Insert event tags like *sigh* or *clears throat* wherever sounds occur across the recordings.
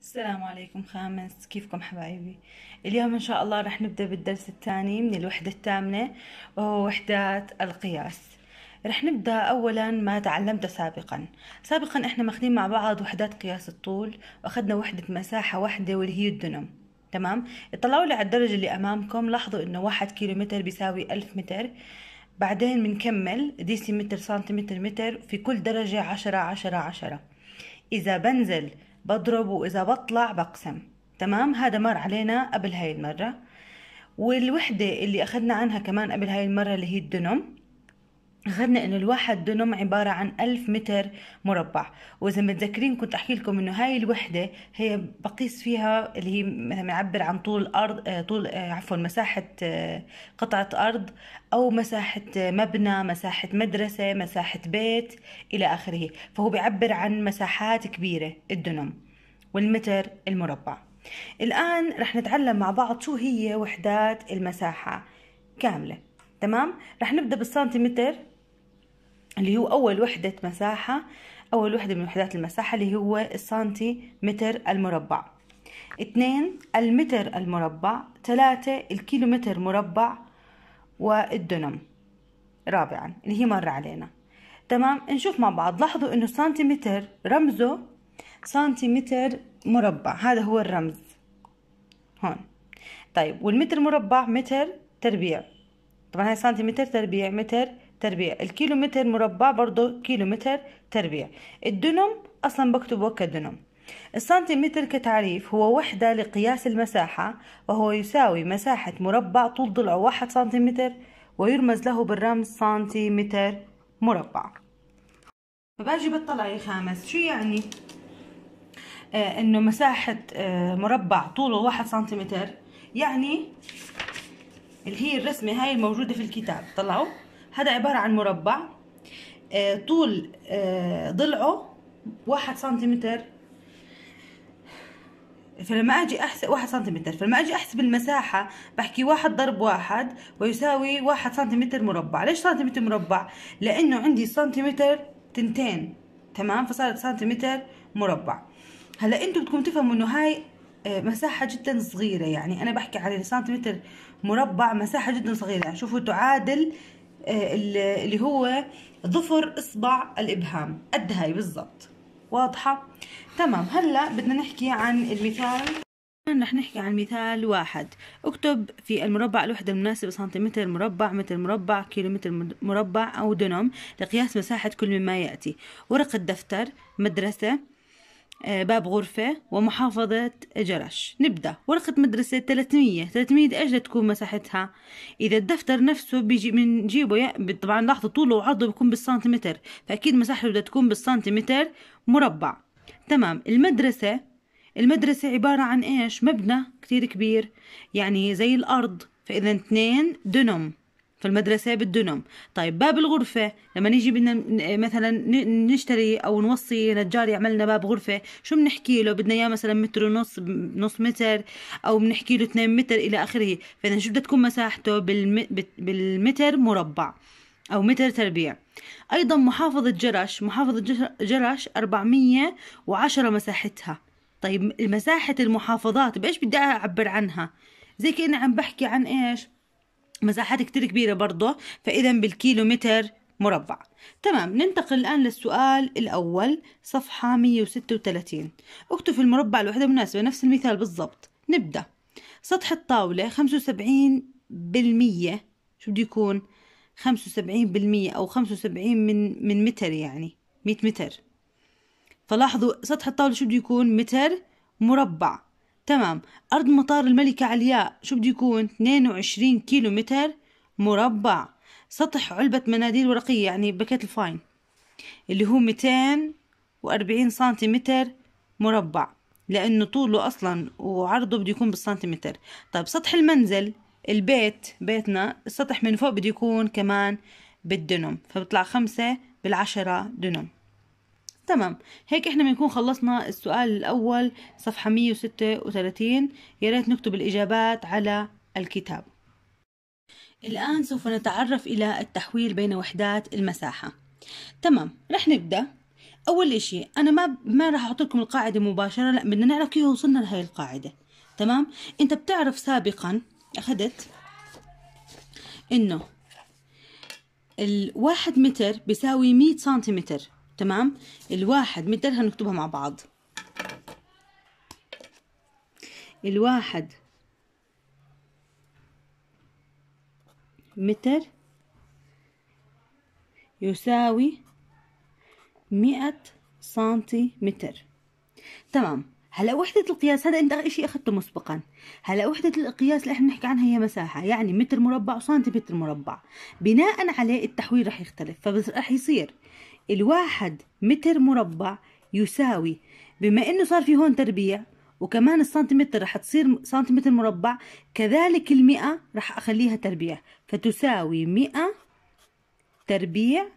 السلام عليكم خامس كيفكم حبايبي اليوم ان شاء الله رح نبدا بالدرس الثاني من الوحده الثامنه وهو وحدات القياس رح نبدا اولا ما تعلمته سابقا سابقا احنا ماخذين مع بعض وحدات قياس الطول واخذنا وحده مساحه واحده واللي هي الدنم تمام اطلعوا لي على الدرجه اللي امامكم لاحظوا انه واحد كيلومتر بيساوي ألف متر بعدين بنكمل ديسيمتر سنتيمتر متر في كل درجه عشرة عشرة عشرة اذا بنزل بضرب واذا بطلع بقسم تمام هذا مر علينا قبل هاي المرة والوحدة اللي اخذنا عنها كمان قبل هاي المرة اللي هي الدنم أخذنا إنه الواحد دنم عبارة عن ألف متر مربع وإذا متذكرين كنت أحكي لكم إنه هاي الوحدة هي بقيس فيها اللي هي مثلا بنعبر عن طول أرض آه، طول آه، عفوا مساحة آه، قطعة أرض أو مساحة مبنى مساحة مدرسة مساحة بيت إلى آخره فهو بيعبر عن مساحات كبيرة الدنم والمتر المربع الآن رح نتعلم مع بعض شو هي وحدات المساحة كاملة تمام رح نبدأ بالسنتيمتر اللي هو أول وحدة مساحة أول وحدة من وحدات المساحة اللي هو السنتيمتر المربع اثنين المتر المربع ثلاثة الكيلومتر مربع والدنم رابعا اللي هي مرة علينا تمام نشوف مع بعض لاحظوا انه سنتيمتر رمزه سنتيمتر مربع هذا هو الرمز هون طيب والمتر مربع متر تربيع طبعا هاي سنتيمتر تربيع متر تربيع الكيلو متر مربع برضه كيلو متر تربيع الدنم أصلا بكتبه كدنم السنتيمتر كتعريف هو وحدة لقياس المساحة وهو يساوي مساحة مربع طول ضلعه واحد سنتيمتر ويرمز له بالرمز سنتيمتر مربع فباجي بطلع الخامس شو يعني آه، انه مساحة آه، مربع طوله واحد سنتيمتر يعني اللي هي الرسمة هاي الموجودة في الكتاب طلعوا هذا عبارة عن مربع آه، طول ضلعه واحد سنتيمتر فلما اجي احسب واحد سنتيمتر فلما اجي احسب المساحة بحكي واحد ضرب واحد ويساوي واحد سنتيمتر مربع ليش سنتيمتر مربع لانه عندي سنتيمتر تنتين تمام فصارت سنتيمتر مربع هلا انتم بدكم تفهموا انه هاي آه، مساحة جدا صغيرة يعني أنا بحكي على سنتيمتر مربع مساحة جدا صغيرة يعني شوفوا تعادل آه، اللي هو ظفر إصبع الإبهام قد هاي بالضبط واضحة تمام هلا بدنا نحكي عن المثال رح نحكي عن مثال واحد اكتب في المربع الوحدة المناسبة سنتيمتر مربع متر مربع كيلومتر مربع أو دنم لقياس مساحة كل مما يأتي ورقة دفتر مدرسة آه، باب غرفة ومحافظة جرش نبدأ ورقة مدرسة 300 300 أجل تكون مساحتها إذا الدفتر نفسه بيجي من جيبه طبعا لاحظوا طوله وعرضه بيكون بالسنتيمتر فأكيد مساحته بدها تكون بالسنتيمتر مربع تمام المدرسة المدرسة عبارة عن إيش مبنى كتير كبير يعني زي الأرض فإذا اثنين دنم في المدرسة طيب باب الغرفة لما نيجي بدنا مثلا نشتري أو نوصي نجار يعمل لنا باب غرفة شو بنحكي له بدنا إياه مثلا متر ونص نص متر أو بنحكي له 2 متر إلى آخره فإذا شو بدها تكون مساحته بالمتر مربع أو متر تربيع أيضا محافظة جرش محافظة جرش 410 مساحتها طيب مساحة المحافظات بإيش بدي أعبر عنها زي كأني عم بحكي عن إيش مساحات كتير كبيرة برضه فإذا بالكيلومتر مربع تمام ننتقل الآن للسؤال الأول صفحة 136 اكتب في المربع الوحدة المناسبة نفس المثال بالضبط نبدأ سطح الطاولة 75 بالمية شو بده يكون 75 بالمية أو 75 من من متر يعني 100 متر فلاحظوا سطح الطاولة شو بده يكون متر مربع تمام أرض مطار الملكة علياء شو بده يكون 22 كيلو متر مربع سطح علبة مناديل ورقية يعني باكيت الفاين اللي هو 240 سنتيمتر مربع لأنه طوله أصلا وعرضه بده يكون بالسنتيمتر طيب سطح المنزل البيت بيتنا السطح من فوق بده يكون كمان بالدنم فبطلع خمسة بالعشرة دنم تمام هيك احنا بنكون خلصنا السؤال الاول صفحة 136 يا ريت نكتب الاجابات على الكتاب الان سوف نتعرف الى التحويل بين وحدات المساحة تمام رح نبدأ اول اشي انا ما ما راح احط لكم القاعدة مباشرة لا بدنا نعرف كيف وصلنا لهي القاعدة تمام انت بتعرف سابقا اخذت انه الواحد متر بيساوي مية سنتيمتر تمام الواحد 100 درهم نكتبها مع بعض الواحد متر يساوي مئة سنتيمتر تمام هلا وحدة القياس هذا انت اشي اخذته مسبقا هلا وحدة القياس اللي احنا بنحكي عنها هي مساحة يعني متر مربع وسنتيمتر مربع بناء عليه التحويل رح يختلف فرح يصير الواحد متر مربع يساوي بما انه صار في هون تربيع وكمان السنتيمتر رح تصير سنتيمتر مربع كذلك المئة رح اخليها تربيع فتساوي مئة تربيع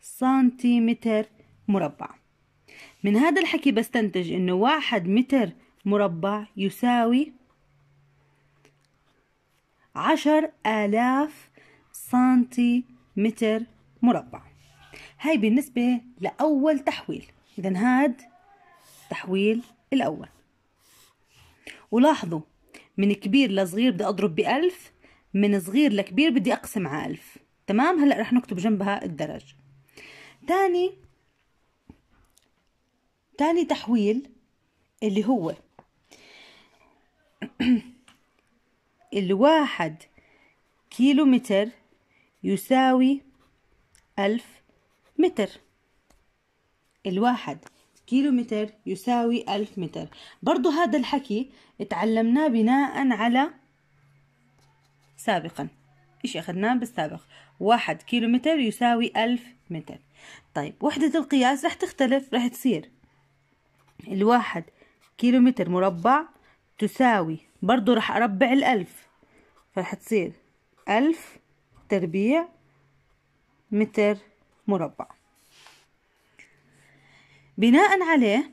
سنتيمتر مربع من هذا الحكي بستنتج انه واحد متر مربع يساوي عشر آلاف سنتيمتر مربع هاي بالنسبة لأول تحويل إذا هاد تحويل الأول ولاحظوا من كبير لصغير بدي أضرب بألف من صغير لكبير بدي أقسم على ألف تمام هلأ رح نكتب جنبها الدرج تاني تاني تحويل اللي هو *clears throat* الواحد كيلو متر يساوي ألف متر الواحد كيلو متر يساوي ألف متر برضو هذا الحكي اتعلمناه بناء على سابقا إيش أخذناه بالسابق واحد كيلو متر يساوي ألف متر طيب وحدة القياس رح تختلف رح تصير الواحد كيلو متر مربع تساوي برضو رح أربع الألف فرح تصير ألف تربيع متر مربع بناء عليه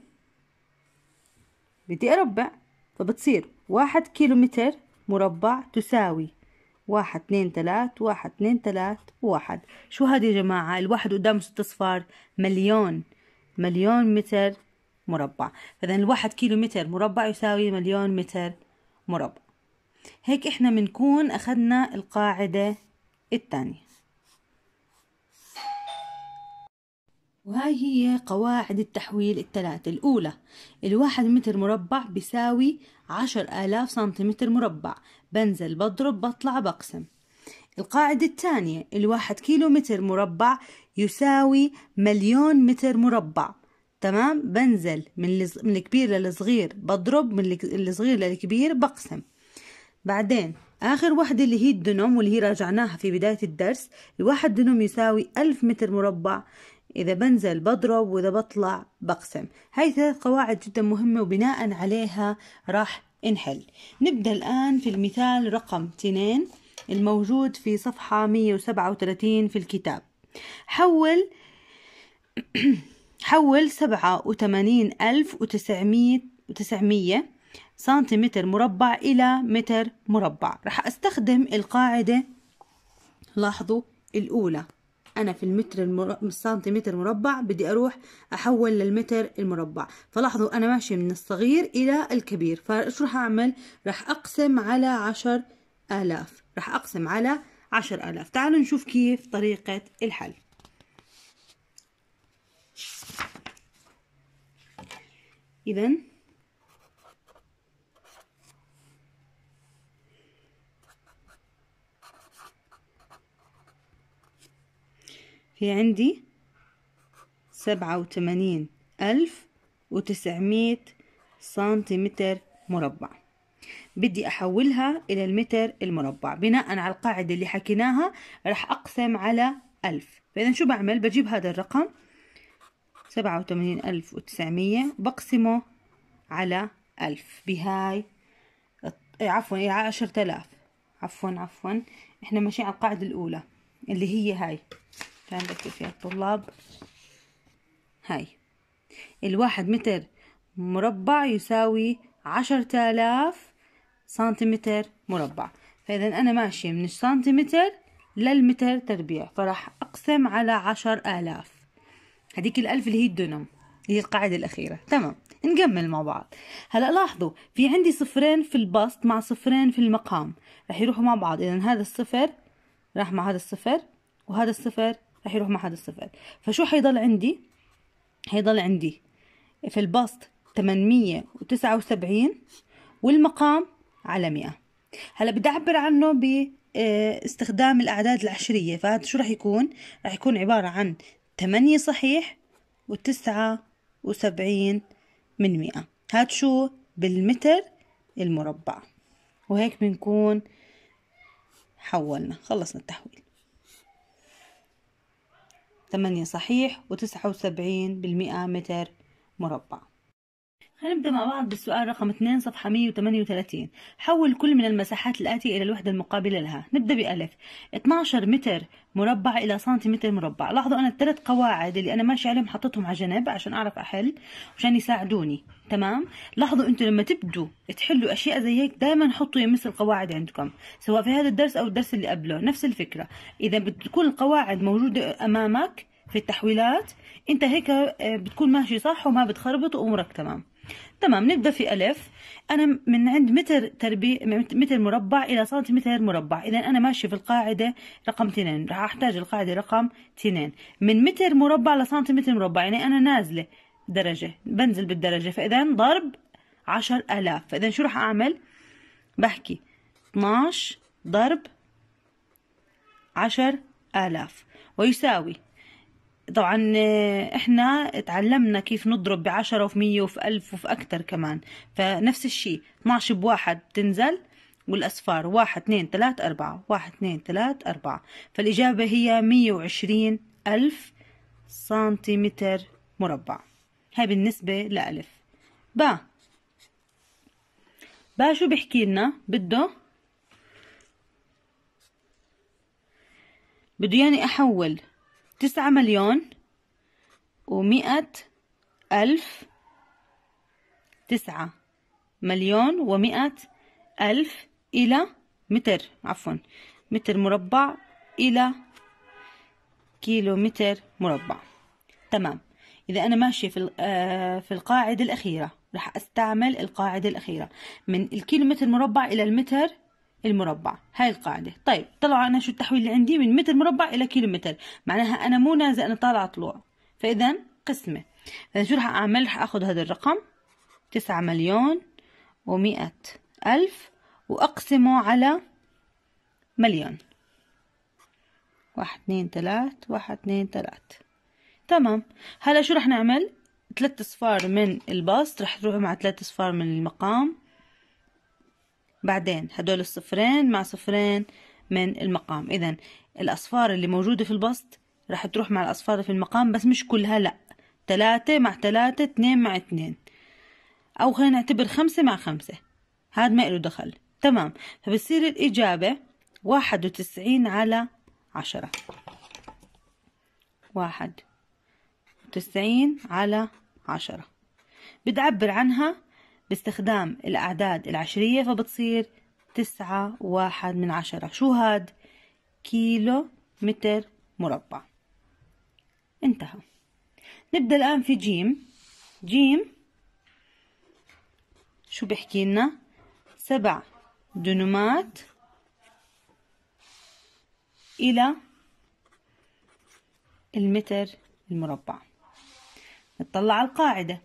بدي أربع فبتصير واحد كيلو متر مربع تساوي واحد اتنين تلات واحد اتنين تلات واحد شو هاد يا جماعة الواحد قدام ست أصفار مليون مليون متر مربع فإذا الواحد كيلو متر مربع يساوي مليون متر مربع هيك إحنا بنكون أخذنا القاعدة الثانية وهاي هي قواعد التحويل الثلاثة الأولى الواحد متر مربع بيساوي عشر آلاف سنتيمتر مربع بنزل بضرب بطلع بقسم القاعدة الثانية الواحد كيلو متر مربع يساوي مليون متر مربع تمام بنزل من, من الكبير للصغير بضرب من الصغير للكبير بقسم بعدين آخر واحدة اللي هي الدنم واللي هي راجعناها في بداية الدرس الواحد دنم يساوي ألف متر مربع إذا بنزل بضرب وإذا بطلع بقسم هاي ثلاث قواعد جدا مهمة وبناء عليها راح انحل نبدأ الآن في المثال رقم 2 الموجود في صفحة 137 في الكتاب حول *clears throat* حول سبعة وثمانين ألف وتسعمية سنتيمتر مربع إلى متر مربع راح أستخدم القاعدة لاحظوا الأولى انا في المتر المر... السنتيمتر مربع بدي اروح احول للمتر المربع فلاحظوا انا ماشي من الصغير الى الكبير فشو راح اعمل راح اقسم على عشر آلاف راح اقسم على عشر آلاف تعالوا نشوف كيف طريقة الحل إذا هي عندي سبعة وثمانين ألف وتسعمية سنتيمتر مربع بدي أحولها إلى المتر المربع بناء على القاعدة اللي حكيناها رح أقسم على ألف فإذا شو بعمل بجيب هذا الرقم سبعة وثمانين ألف وتسعمية بقسمه على ألف بهاي عفوا إلى عشرة آلاف عفوا عفوا إحنا ماشيين على القاعدة الأولى اللي هي هاي في عندك كيف يا طلاب هاي الواحد متر مربع يساوي عشرة آلاف سنتيمتر مربع فإذا أنا ماشية من السنتيمتر للمتر تربيع فراح أقسم على عشر آلاف هديك الألف اللي هي الدنم هي القاعدة الأخيرة تمام نكمل مع بعض هلا لاحظوا في عندي صفرين في البسط مع صفرين في المقام راح يروحوا مع بعض إذا هذا الصفر راح مع هذا الصفر وهذا الصفر رح يروح مع هذا الصفر فشو حيضل عندي حيضل عندي في البسط 879 والمقام على 100 هلا بدي اعبر عنه باستخدام آه، الاعداد العشريه فهذا شو رح يكون رح يكون عباره عن 8 صحيح و79 من 100 هاد شو بالمتر المربع وهيك بنكون حولنا خلصنا التحويل 8 صحيح و79% متر مربع هنبدأ مع بعض بالسؤال رقم 2 صفحة 138 حول كل من المساحات الآتية إلى الوحدة المقابلة لها نبدأ بألف 12 متر مربع إلى سنتيمتر مربع لاحظوا أنا الثلاث قواعد اللي أنا ماشي عليهم حطيتهم على جنب عشان أعرف أحل عشان يساعدوني تمام لاحظوا أنتم لما تبدوا تحلوا أشياء زي هيك دائما حطوا مثل القواعد عندكم سواء في هذا الدرس أو الدرس اللي قبله نفس الفكرة إذا بتكون القواعد موجودة أمامك في التحويلات أنت هيك آه، بتكون ماشي صح وما بتخربط وأمورك تمام تمام نبدا في الف انا من عند متر تربيع متر مربع الى سنتيمتر مربع اذا انا ماشي في القاعده رقم 2 راح احتاج القاعده رقم 2 من متر مربع لسنتيمتر مربع يعني انا نازله درجه بنزل بالدرجه فاذا ضرب 10000 فاذا شو راح اعمل بحكي 12 ضرب 10000 ويساوي طبعا آه، احنا تعلمنا كيف نضرب ب 10 وفي 100 وفي 1000 وفي اكثر كمان فنفس الشيء 12 بواحد تنزل والاصفار 1 2 3 4 1 2 3 4 فالاجابه هي 120 الف سنتيمتر مربع هاي بالنسبه لالف با با شو بحكي لنا بده بده يعني احول تسعة مليون ومئة ألف تسعة مليون ومئة ألف إلى متر عفوا متر مربع إلى كيلو متر مربع تمام إذا أنا ماشية في آه، في القاعدة الأخيرة رح أستعمل القاعدة الأخيرة من الكيلو متر مربع إلى المتر المربع هاي القاعدة طيب طلعوا أنا شو التحويل اللي عندي من متر مربع إلى كيلو متر معناها أنا مو نازل أنا طالعة طلوع فإذا قسمة فإذا شو رح أعمل رح أخذ هذا الرقم تسعة مليون ومئة ألف وأقسمه على مليون واحد اثنين ثلاث واحد اثنين ثلاث تمام هلا شو رح نعمل ثلاث اصفار من البسط رح تروحوا مع ثلاث اصفار من المقام بعدين هدول الصفرين مع صفرين من المقام إذا الأصفار اللي موجودة في البسط راح تروح مع الأصفار في المقام بس مش كلها لأ تلاتة مع تلاتة اتنين مع اتنين أو خلينا نعتبر خمسة مع خمسة هاد ما إله دخل تمام فبتصير الإجابة واحد وتسعين على عشرة واحد وتسعين على عشرة بتعبر عنها باستخدام الأعداد العشرية فبتصير تسعة واحد من عشرة شو هاد كيلو متر مربع انتهى نبدأ الآن في جيم جيم شو بيحكي لنا سبع دنمات إلى المتر المربع نطلع على القاعدة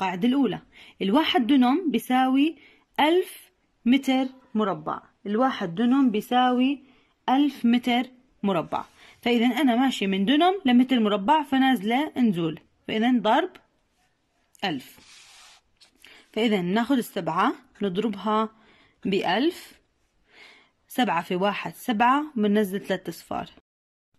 القاعدة الأولى الواحد دونم بيساوي ألف متر مربع الواحد دونم بيساوي ألف متر مربع فإذا أنا ماشية من دونم لمتر مربع فنازلة نزول فإذا ضرب ألف فإذا ناخد السبعة نضربها بألف سبعة في واحد سبعة بننزل ثلاثة أصفار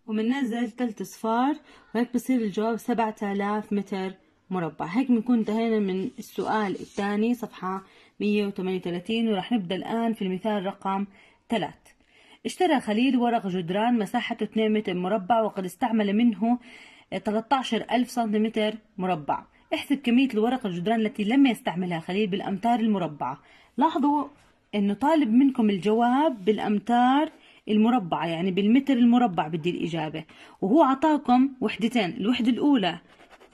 وبننزل ثلاث أصفار وهيك بصير الجواب سبعة آلاف متر مربع هيك بنكون انتهينا من السؤال الثاني صفحة 138 وراح نبدأ الآن في المثال رقم 3 اشترى خليل ورق جدران مساحته 2 متر مربع وقد استعمل منه 13000 سنتيمتر مربع احسب كمية الورق الجدران التي لم يستعملها خليل بالأمتار المربعة لاحظوا أنه طالب منكم الجواب بالأمتار المربعة يعني بالمتر المربع بدي الإجابة وهو عطاكم وحدتين الوحدة الأولى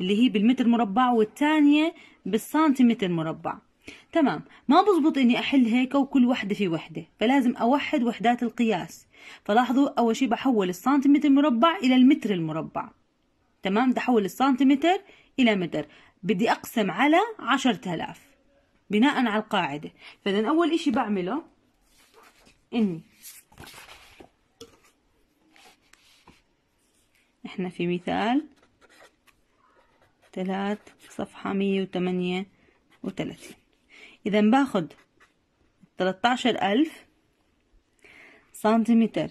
اللي هي بالمتر مربع والثانية بالسنتيمتر مربع تمام ما بزبط اني احل هيك وكل وحدة في وحدة فلازم اوحد وحدات القياس فلاحظوا اول شي بحول السنتيمتر المربع الى المتر المربع تمام بدي احول السنتيمتر الى متر بدي اقسم على عشرة الاف بناء على القاعدة فاذا اول اشي بعمله اني احنا في مثال 3 في صفحة مية وتمانية وتلاتين إذا باخد تلتاشر ألف سنتيمتر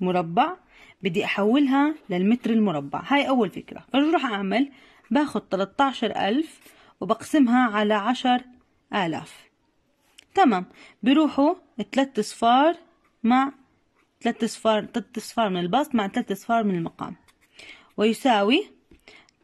مربع بدي أحولها للمتر المربع هاي أول فكرة فشو راح أعمل باخد تلتاشر ألف وبقسمها على عشر آلاف تمام بيروحوا تلات صفار مع تلات صفار تلات صفار من البسط مع تلات صفار من المقام ويساوي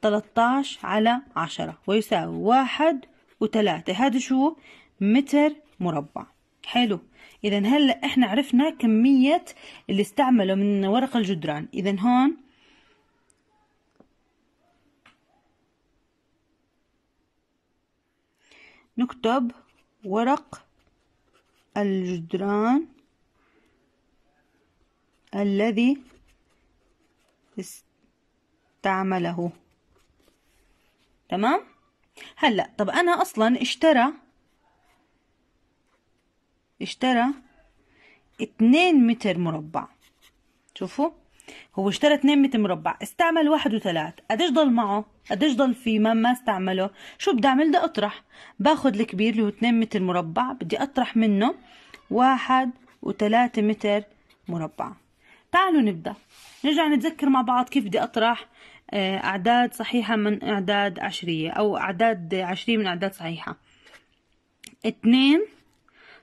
13 على 10 ويساوي 1 و3 هذا شو متر مربع حلو إذا هلا إحنا عرفنا كمية اللي استعملوا من ورق الجدران إذا هون نكتب ورق الجدران الذي استعمله تمام هلا طب انا اصلا اشترى اشترى اتنين متر مربع شوفوا هو اشترى 2 متر مربع استعمل واحد وثلاث قديش ضل معه قديش ضل فيه ما ما استعمله شو بدي اعمل بدي اطرح باخذ الكبير اللي هو 2 متر مربع بدي اطرح منه واحد وثلاثة متر مربع تعالوا نبدا نرجع نتذكر مع بعض كيف بدي اطرح آه، أعداد صحيحة من أعداد عشرية أو أعداد عشرية من أعداد صحيحة اتنين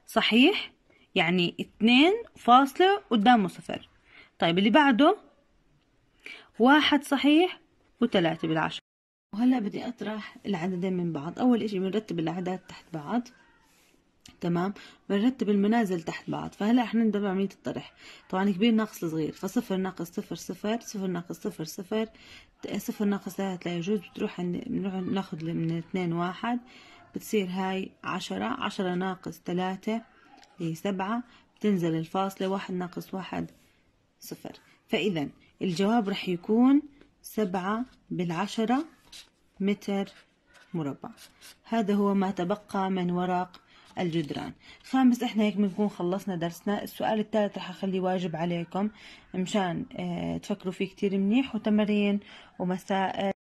صحيح يعني اتنين فاصلة قدامه صفر طيب اللي بعده واحد صحيح وثلاثة بالعشرة وهلا بدي أطرح العددين من بعض أول إشي بنرتب الأعداد تحت بعض تمام بنرتب المنازل تحت بعض فهلا احنا نبدا بعمليه الطرح طبعا كبير ناقص صغير فصفر ناقص صفر صفر صفر ناقص صفر صفر صفر ناقص ثلاثة لا يجوز بتروح بنروح ناخد من اثنين واحد بتصير هاي عشرة عشرة ناقص ثلاثة هي سبعة بتنزل الفاصلة واحد ناقص واحد صفر فإذا الجواب رح يكون سبعة بالعشرة متر مربع هذا هو ما تبقى من ورق الجدران خامس احنا هيك بنكون خلصنا درسنا السؤال الثالث رح اخليه واجب عليكم مشان آه، تفكروا فيه كتير منيح وتمارين ومسائل